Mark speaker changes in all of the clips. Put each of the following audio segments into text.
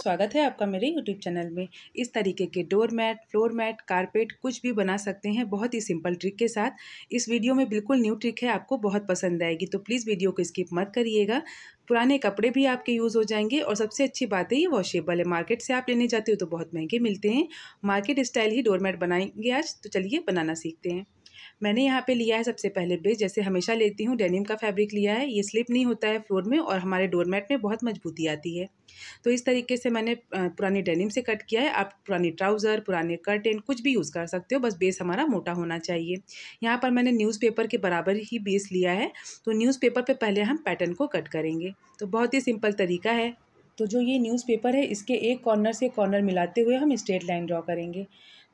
Speaker 1: स्वागत है आपका मेरे YouTube चैनल में इस तरीके के door mat floor mat carpet कुछ भी बना सकते हैं बहुत ही सिंपल ट्रिक के साथ इस वीडियो में बिल्कुल न्यू ट्रिक है आपको बहुत पसंद आएगी तो प्लीज़ वीडियो को स्किप मत करिएगा पुराने कपड़े भी आपके यूज़ हो जाएंगे और सबसे अच्छी बात है ये वॉशेबल है मार्केट से आप लेने जाते हो तो बहुत महंगे मिलते हैं मार्केट स्टाइल ही डोर मैट बनाएंगे आज तो चलिए बनाना सीखते हैं मैंने यहाँ पे लिया है सबसे पहले बेस जैसे हमेशा लेती हूँ डेनिम का फैब्रिक लिया है ये स्लिप नहीं होता है फ्लोर में और हमारे डोरमेट में बहुत मजबूती आती है तो इस तरीके से मैंने पुरानी डेनिम से कट किया है आप पुरानी ट्राउज़र पुराने कर्टेन कुछ भी यूज़ कर सकते हो बस बेस हमारा मोटा होना चाहिए यहाँ पर मैंने न्यूज़पेपर के बराबर ही बेस लिया है तो न्यूज़पेपर पर पहले हम पैटर्न को कट करेंगे तो बहुत ही सिंपल तरीका है तो जो ये न्यूज़पेपर है इसके एक कॉर्नर से कॉर्नर मिलाते हुए हम स्ट्रेट लाइन ड्रॉ करेंगे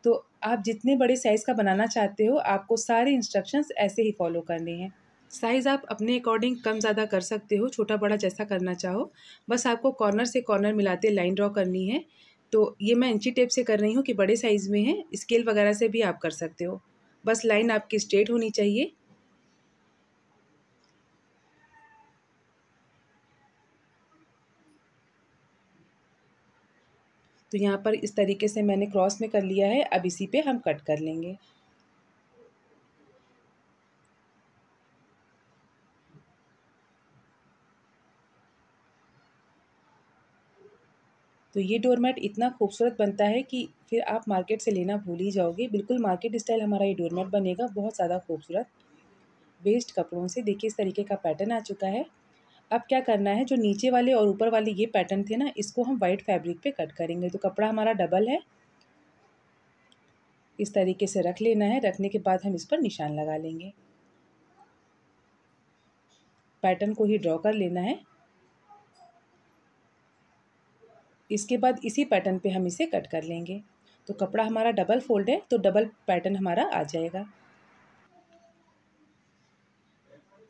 Speaker 1: तो आप जितने बड़े साइज़ का बनाना चाहते हो आपको सारे इंस्ट्रक्शंस ऐसे ही फॉलो करने हैं साइज़ आप अपने अकॉर्डिंग कम ज़्यादा कर सकते हो छोटा बड़ा जैसा करना चाहो बस आपको कॉर्नर से कॉर्नर मिलाते लाइन ड्रॉ करनी है तो ये मैं इंची टेप से कर रही हूँ कि बड़े साइज़ में है स्केल वगैरह से भी आप कर सकते हो बस लाइन आपकी स्ट्रेट होनी चाहिए तो यहाँ पर इस तरीके से मैंने क्रॉस में कर लिया है अब इसी पे हम कट कर लेंगे तो ये डोरमेट इतना खूबसूरत बनता है कि फिर आप मार्केट से लेना भूल ही जाओगे बिल्कुल मार्केट स्टाइल हमारा ये डोरमेट बनेगा बहुत ज़्यादा खूबसूरत वेस्ट कपड़ों से देखिए इस तरीके का पैटर्न आ चुका है अब क्या करना है जो नीचे वाले और ऊपर वाले ये पैटर्न थे ना इसको हम वाइट फैब्रिक पे कट करेंगे तो कपड़ा हमारा डबल है इस तरीके से रख लेना है रखने के बाद हम इस पर निशान लगा लेंगे पैटर्न को ही ड्रॉ कर लेना है इसके बाद इसी पैटर्न पे हम इसे कट कर लेंगे तो कपड़ा हमारा डबल फोल्ड है तो डबल पैटर्न हमारा आ जाएगा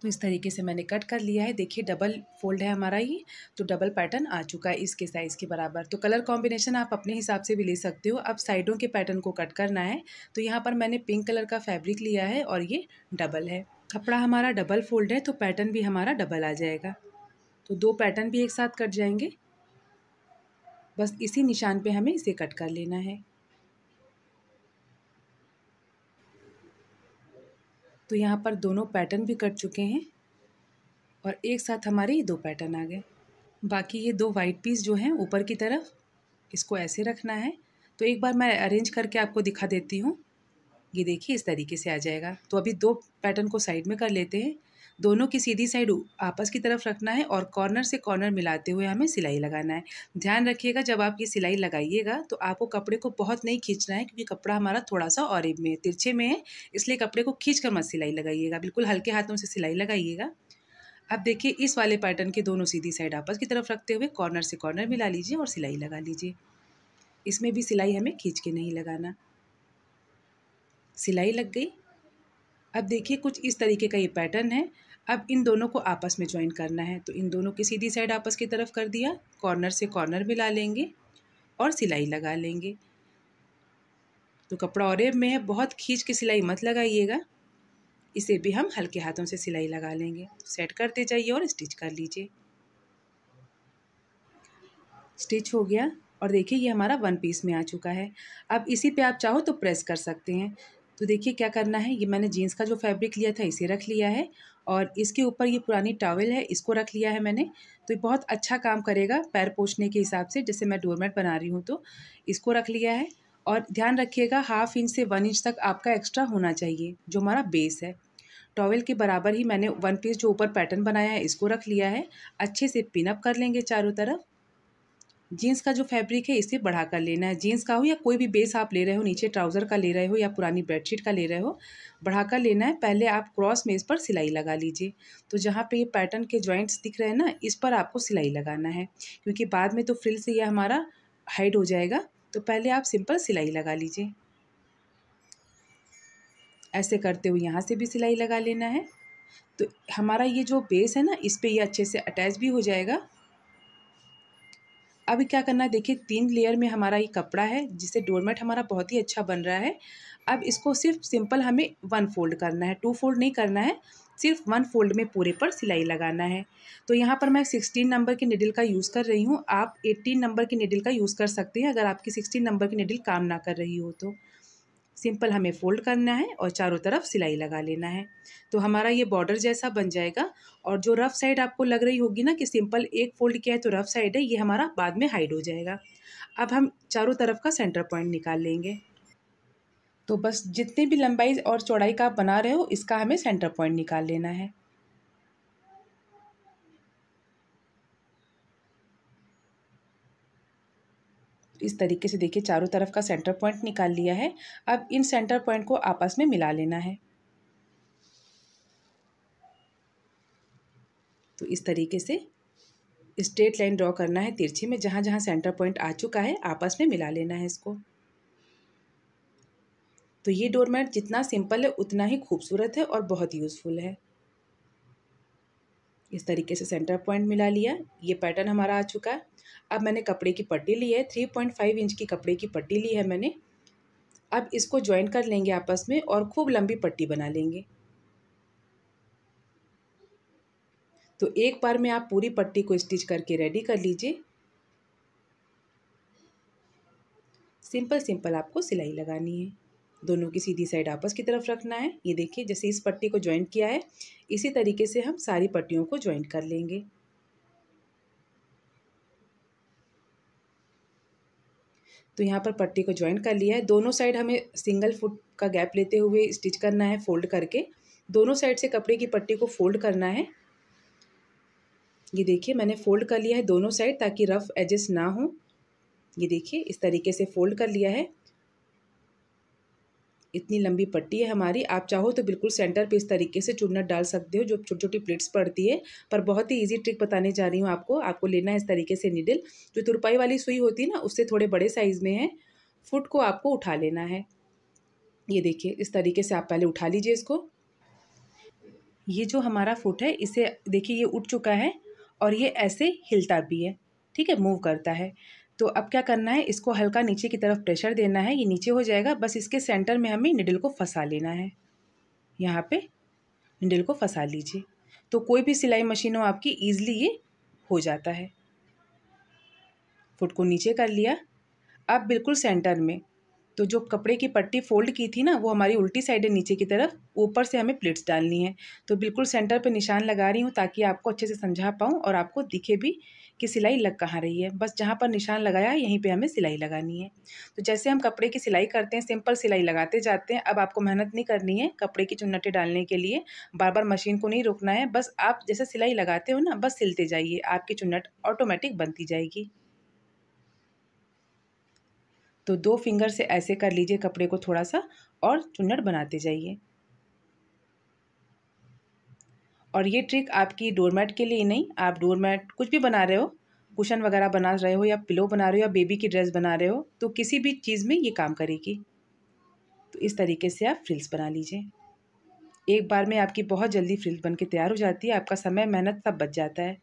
Speaker 1: तो इस तरीके से मैंने कट कर लिया है देखिए डबल फोल्ड है हमारा ये तो डबल पैटर्न आ चुका है इसके साइज़ के बराबर तो कलर कॉम्बिनेशन आप अपने हिसाब से भी ले सकते हो अब साइडों के पैटर्न को कट करना है तो यहाँ पर मैंने पिंक कलर का फैब्रिक लिया है और ये डबल है कपड़ा हमारा डबल फोल्ड है तो पैटर्न भी हमारा डबल आ जाएगा तो दो पैटर्न भी एक साथ कट जाएंगे बस इसी निशान पे हमें इसे कट कर लेना है तो यहाँ पर दोनों पैटर्न भी कट चुके हैं और एक साथ हमारे ये दो पैटर्न आ गए बाकी ये दो वाइट पीस जो हैं ऊपर की तरफ इसको ऐसे रखना है तो एक बार मैं अरेंज करके आपको दिखा देती हूँ ये देखिए इस तरीके से आ जाएगा तो अभी दो पैटर्न को साइड में कर लेते हैं दोनों की सीधी साइड आपस की तरफ रखना है और कॉर्नर से कॉर्नर मिलाते हुए हमें सिलाई लगाना है ध्यान रखिएगा जब आप ये सिलाई लगाइएगा तो आपको कपड़े को बहुत नहीं खींचना है क्योंकि कपड़ा हमारा थोड़ा सा और में तिरछे में है इसलिए कपड़े को खींच कर मत सिलाई लगाइएगा बिल्कुल हल्के हाथों से सिलाई लगाइएगा अब देखिए इस वाले पैटर्न के दोनों सीधी साइड आपस की तरफ रखते हुए कॉर्नर से कॉर्नर मिला लीजिए और सिलाई लगा लीजिए इसमें भी सिलाई हमें खींच के नहीं लगाना सिलाई लग गई अब देखिए कुछ इस तरीके का ये पैटर्न है अब इन दोनों को आपस में ज्वाइन करना है तो इन दोनों की सीधी साइड आपस की तरफ कर दिया कॉर्नर से कॉर्नर मिला लेंगे और सिलाई लगा लेंगे तो कपड़ा और में है बहुत खींच के सिलाई मत लगाइएगा इसे भी हम हल्के हाथों से सिलाई लगा लेंगे सेट करते जाइए और स्टिच कर लीजिए स्टिच हो गया और देखिए ये हमारा वन पीस में आ चुका है अब इसी पे आप चाहो तो प्रेस कर सकते हैं तो देखिए क्या करना है ये मैंने जीन्स का जो फैब्रिक लिया था इसे रख लिया है और इसके ऊपर ये पुरानी टॉवल है इसको रख लिया है मैंने तो ये बहुत अच्छा काम करेगा पैर पोछने के हिसाब से जैसे मैं डोरमेट बना रही हूँ तो इसको रख लिया है और ध्यान रखिएगा हाफ इंच से वन इंच तक आपका एक्स्ट्रा होना चाहिए जो हमारा बेस है टॉवेल के बराबर ही मैंने वन पीस जो ऊपर पैटर्न बनाया है इसको रख लिया है अच्छे से पिनअप कर लेंगे चारों तरफ जीन्स का जो फैब्रिक है इसे बढ़ा कर लेना है जीन्स का हो या कोई भी बेस आप ले रहे हो नीचे ट्राउज़र का ले रहे हो या पुरानी बेडशीट का ले रहे हो बढ़ा कर लेना है पहले आप क्रॉस में इस पर सिलाई लगा लीजिए तो जहाँ पे ये पैटर्न के जॉइंट्स दिख रहे हैं ना इस पर आपको सिलाई लगाना है क्योंकि बाद में तो फ्रिल से यह हमारा हाइड हो जाएगा तो पहले आप सिंपल सिलाई लगा लीजिए ऐसे करते हुए यहाँ से भी सिलाई लगा लेना है तो हमारा ये जो बेस है ना इस पर ये अच्छे से अटैच भी हो जाएगा अभी क्या करना है देखिए तीन लेयर में हमारा ये कपड़ा है जिससे डोरमेट हमारा बहुत ही अच्छा बन रहा है अब इसको सिर्फ सिंपल हमें वन फोल्ड करना है टू फोल्ड नहीं करना है सिर्फ वन फोल्ड में पूरे पर सिलाई लगाना है तो यहाँ पर मैं सिक्सटीन नंबर की निडिल का यूज़ कर रही हूँ आप एट्टीन नंबर की निडिल का यूज़ कर सकते हैं अगर आपकी सिक्सटीन नंबर की निडिल काम ना कर रही हो तो सिंपल हमें फोल्ड करना है और चारों तरफ सिलाई लगा लेना है तो हमारा ये बॉर्डर जैसा बन जाएगा और जो रफ साइड आपको लग रही होगी ना कि सिंपल एक फोल्ड किया है तो रफ साइड है ये हमारा बाद में हाइड हो जाएगा अब हम चारों तरफ का सेंटर पॉइंट निकाल लेंगे तो बस जितनी भी लंबाई और चौड़ाई का आप बना रहे हो इसका हमें सेंटर पॉइंट निकाल लेना है इस तरीके से देखिए चारों तरफ का सेंटर पॉइंट निकाल लिया है अब इन सेंटर पॉइंट को आपस में मिला लेना है तो इस तरीके से स्ट्रेट लाइन ड्रॉ करना है तिरछी में जहाँ जहाँ सेंटर पॉइंट आ चुका है आपस में मिला लेना है इसको तो ये डोरमेट जितना सिंपल है उतना ही खूबसूरत है और बहुत यूज़फुल है इस तरीके से सेंटर पॉइंट मिला लिया ये पैटर्न हमारा आ चुका है अब मैंने कपड़े की पट्टी ली है थ्री पॉइंट फाइव इंच की कपड़े की पट्टी ली है मैंने अब इसको ज्वाइन कर लेंगे आपस में और खूब लंबी पट्टी बना लेंगे तो एक बार में आप पूरी पट्टी को स्टिच करके रेडी कर लीजिए सिंपल सिंपल आपको सिलाई लगानी है दोनों की सीधी साइड आपस की तरफ रखना है ये देखिए जैसे इस पट्टी को ज्वाइंट किया है इसी तरीके से हम सारी पट्टियों को ज्वाइंट कर लेंगे तो यहाँ पर पट्टी को ज्वाइंट कर लिया है दोनों साइड हमें सिंगल फुट का गैप लेते हुए स्टिच करना है फोल्ड करके दोनों साइड से कपड़े की पट्टी को फोल्ड करना है ये देखिए मैंने फोल्ड कर लिया है दोनों साइड ताकि रफ़ एजेस ना हो ये देखिए इस तरीके से फोल्ड कर लिया है इतनी लंबी पट्टी है हमारी आप चाहो तो बिल्कुल सेंटर पे इस तरीके से चुनट डाल सकते हो जो छोटी छोटी प्लेट्स पड़ती है पर बहुत ही ईजी ट्रिक बताने जा रही हूँ आपको आपको लेना है इस तरीके से निडिल जो तुरपाई वाली सुई होती है ना उससे थोड़े बड़े साइज़ में है फुट को आपको उठा लेना है ये देखिए इस तरीके से आप पहले उठा लीजिए इसको ये जो हमारा फुट है इसे देखिए ये उठ चुका है और ये ऐसे हिलता भी है ठीक है मूव करता है तो अब क्या करना है इसको हल्का नीचे की तरफ प्रेशर देना है ये नीचे हो जाएगा बस इसके सेंटर में हमें निडल को फंसा लेना है यहाँ पे निडल को फंसा लीजिए तो कोई भी सिलाई मशीन हो आपकी ईजिली ये हो जाता है फुट को नीचे कर लिया अब बिल्कुल सेंटर में तो जो कपड़े की पट्टी फोल्ड की थी ना वो हमारी उल्टी साइड है नीचे की तरफ ऊपर से हमें प्लेट्स डालनी है तो बिल्कुल सेंटर पर निशान लगा रही हूँ ताकि आपको अच्छे से समझा पाऊँ और आपको दिखे भी कि सिलाई लग कहाँ रही है बस जहाँ पर निशान लगाया यहीं पे हमें सिलाई लगानी है तो जैसे हम कपड़े की सिलाई करते हैं सिंपल सिलाई लगाते जाते हैं अब आपको मेहनत नहीं करनी है कपड़े की चुन्नटें डालने के लिए बार बार मशीन को नहीं रोकना है बस आप जैसे सिलाई लगाते हो ना बस सिलते जाइए आपकी चुन्नट ऑटोमेटिक बनती जाएगी तो दो फिंगर से ऐसे कर लीजिए कपड़े को थोड़ा सा और चुन्नट बनाते जाइए और ये ट्रिक आपकी डोरमेट के लिए ही नहीं आप डोरमेट कुछ भी बना रहे हो कुशन वगैरह बना रहे हो या पिलो बना रहे हो या बेबी की ड्रेस बना रहे हो तो किसी भी चीज़ में ये काम करेगी तो इस तरीके से आप फ्रिल्स बना लीजिए एक बार में आपकी बहुत जल्दी फ्रिल्स बन के तैयार हो जाती है आपका समय मेहनत सब बच जाता है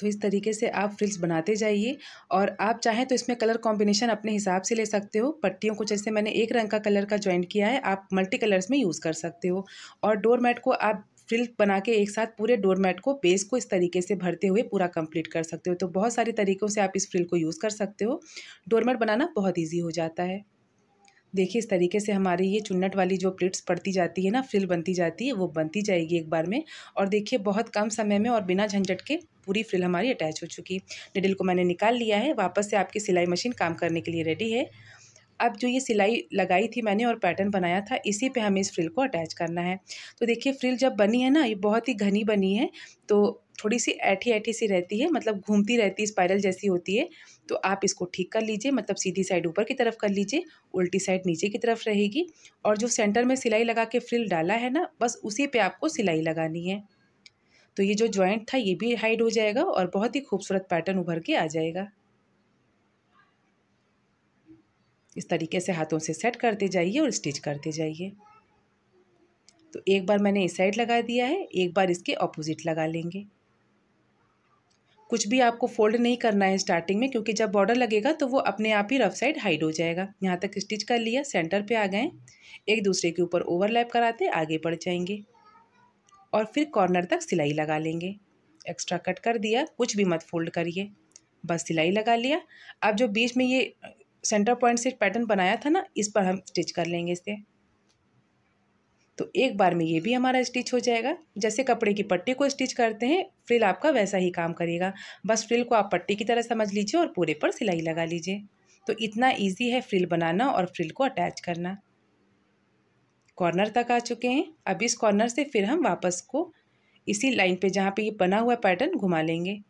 Speaker 1: तो इस तरीके से आप फ्रिल्स बनाते जाइए और आप चाहें तो इसमें कलर कॉम्बिनेशन अपने हिसाब से ले सकते हो पट्टियों को जैसे मैंने एक रंग का कलर का ज्वाइंट किया है आप मल्टी कलर्स में यूज़ कर सकते हो और डोर मैट को आप फ्रिल बना के एक साथ पूरे डोरमेट को बेस को इस तरीके से भरते हुए पूरा कंप्लीट कर सकते हो तो बहुत सारे तरीक़ों से आप इस फ्रिल को यूज़ कर सकते हो डोरमेट बनाना बहुत ईजी हो जाता है देखिए इस तरीके से हमारी ये चुन्नट वाली जो प्लेट्स पड़ती जाती है ना फ्रिल बनती जाती है वो बनती जाएगी एक बार में और देखिए बहुत कम समय में और बिना झंझट के पूरी फ्रिल हमारी अटैच हो चुकी निडिल को मैंने निकाल लिया है वापस से आपकी सिलाई मशीन काम करने के लिए रेडी है अब जो ये सिलाई लगाई थी मैंने और पैटर्न बनाया था इसी पे हमें इस फ्रिल को अटैच करना है तो देखिए फ्रिल जब बनी है ना ये बहुत ही घनी बनी है तो थोड़ी सी ऐठी ऐठी सी रहती है मतलब घूमती रहती है स्पायरल जैसी होती है तो आप इसको ठीक कर लीजिए मतलब सीधी साइड ऊपर की तरफ कर लीजिए उल्टी साइड नीचे की तरफ रहेगी और जो सेंटर में सिलाई लगा के फ्रिल डाला है ना बस उसी पर आपको सिलाई लगानी है तो ये जो जॉइंट था ये भी हाइड हो जाएगा और बहुत ही खूबसूरत पैटर्न उभर के आ जाएगा इस तरीके से हाथों से सेट करते जाइए और स्टिच करते जाइए तो एक बार मैंने इस साइड लगा दिया है एक बार इसके ऑपोजिट लगा लेंगे कुछ भी आपको फोल्ड नहीं करना है स्टार्टिंग में क्योंकि जब बॉर्डर लगेगा तो वो अपने आप ही रफ साइड हाइड हो जाएगा यहाँ तक स्टिच कर लिया सेंटर पे आ गए एक दूसरे के ऊपर ओवरलैप कराते आगे बढ़ जाएंगे और फिर कॉर्नर तक सिलाई लगा लेंगे एक्स्ट्रा कट कर दिया कुछ भी मत फोल्ड करिए बस सिलाई लगा लिया अब जो बीच में ये सेंटर पॉइंट से पैटर्न बनाया था ना इस पर हम स्टिच कर लेंगे इसे तो एक बार में ये भी हमारा स्टिच हो जाएगा जैसे कपड़े की पट्टी को स्टिच करते हैं फ्रिल आपका वैसा ही काम करेगा बस फ्रिल को आप पट्टी की तरह समझ लीजिए और पूरे पर सिलाई लगा लीजिए तो इतना ईजी है फ्रिल बनाना और फ्रिल को अटैच करना कॉर्नर तक आ चुके हैं अब इस कॉर्नर से फिर हम वापस को इसी लाइन पे जहाँ पे ये बना हुआ पैटर्न घुमा लेंगे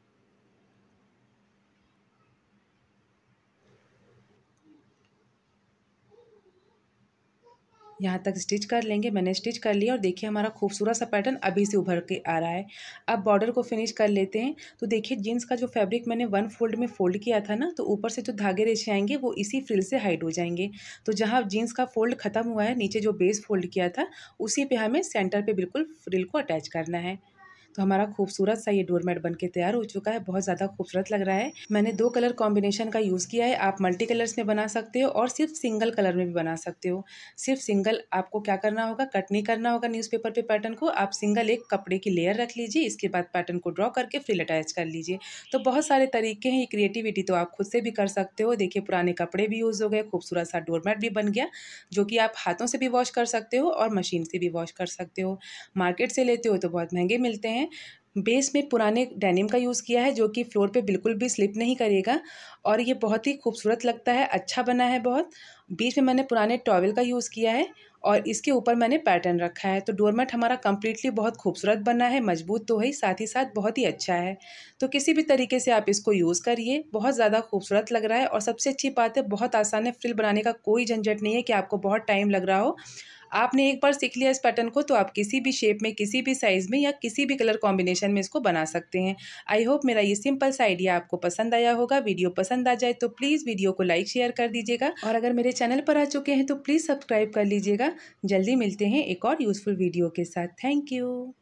Speaker 1: यहाँ तक स्टिच कर लेंगे मैंने स्टिच कर लिया और देखिए हमारा खूबसूरत सा पैटर्न अभी से उभर के आ रहा है अब बॉर्डर को फिनिश कर लेते हैं तो देखिए जीन्स का जो फैब्रिक मैंने वन फोल्ड में फोल्ड किया था ना तो ऊपर से जो धागे रेशे आएंगे वो इसी फ्रिल से हाइड हो जाएंगे तो जहाँ जीन्स का फोल्ड खत्म हुआ है नीचे जो बेस फोल्ड किया था उसी पर हमें सेंटर पर बिल्कुल फ्रिल को अटैच करना है तो हमारा खूबसूरत सा ये डोरमेट बनके तैयार हो चुका है बहुत ज़्यादा खूबसूरत लग रहा है मैंने दो कलर कॉम्बिनेशन का यूज़ किया है आप मल्टी कलर्स में बना सकते हो और सिर्फ सिंगल कलर में भी बना सकते हो सिर्फ सिंगल आपको क्या करना होगा कट नहीं करना होगा न्यूज़पेपर पे पैटर्न को आप सिंगल एक कपड़े की लेयर रख लीजिए इसके बाद पैटर्न को ड्रॉ करके फ्रिल अटैच कर लीजिए तो बहुत सारे तरीके हैं ये क्रिएटिविटी तो आप खुद से भी कर सकते हो देखिए पुराने कपड़े भी यूज़ हो गए खूबसूरत सा डोरमेट भी बन गया जो कि आप हाथों से भी वॉश कर सकते हो और मशीन से भी वॉश कर सकते हो मार्केट से लेते हो तो बहुत महंगे मिलते हैं हैं बेस में पुराने डेनिम का यूज़ किया है जो कि फ्लोर पे बिल्कुल भी स्लिप नहीं करेगा और ये बहुत ही खूबसूरत लगता है अच्छा बना है बहुत बीच में मैंने पुराने टॉवल का यूज़ किया है और इसके ऊपर मैंने पैटर्न रखा है तो डोरमेट हमारा कम्प्लीटली बहुत खूबसूरत बना है मजबूत तो है साथ ही साथ बहुत ही अच्छा है तो किसी भी तरीके से आप इसको यूज़ करिए बहुत ज़्यादा खूबसूरत लग रहा है और सबसे अच्छी बात है बहुत आसान है फ्रिल बनाने का कोई झंझट नहीं है कि आपको बहुत टाइम लग रहा हो आपने एक बार सीख लिया इस पैटर्न को तो आप किसी भी शेप में किसी भी साइज़ में या किसी भी कलर कॉम्बिनेशन में इसको बना सकते हैं आई होप मेरा ये सिंपल सा आइडिया आपको पसंद आया होगा वीडियो पसंद आ जाए तो प्लीज़ वीडियो को लाइक शेयर कर दीजिएगा और अगर मेरे चैनल पर आ चुके हैं तो प्लीज़ सब्सक्राइब कर लीजिएगा जल्दी मिलते हैं एक और यूज़फुल वीडियो के साथ थैंक यू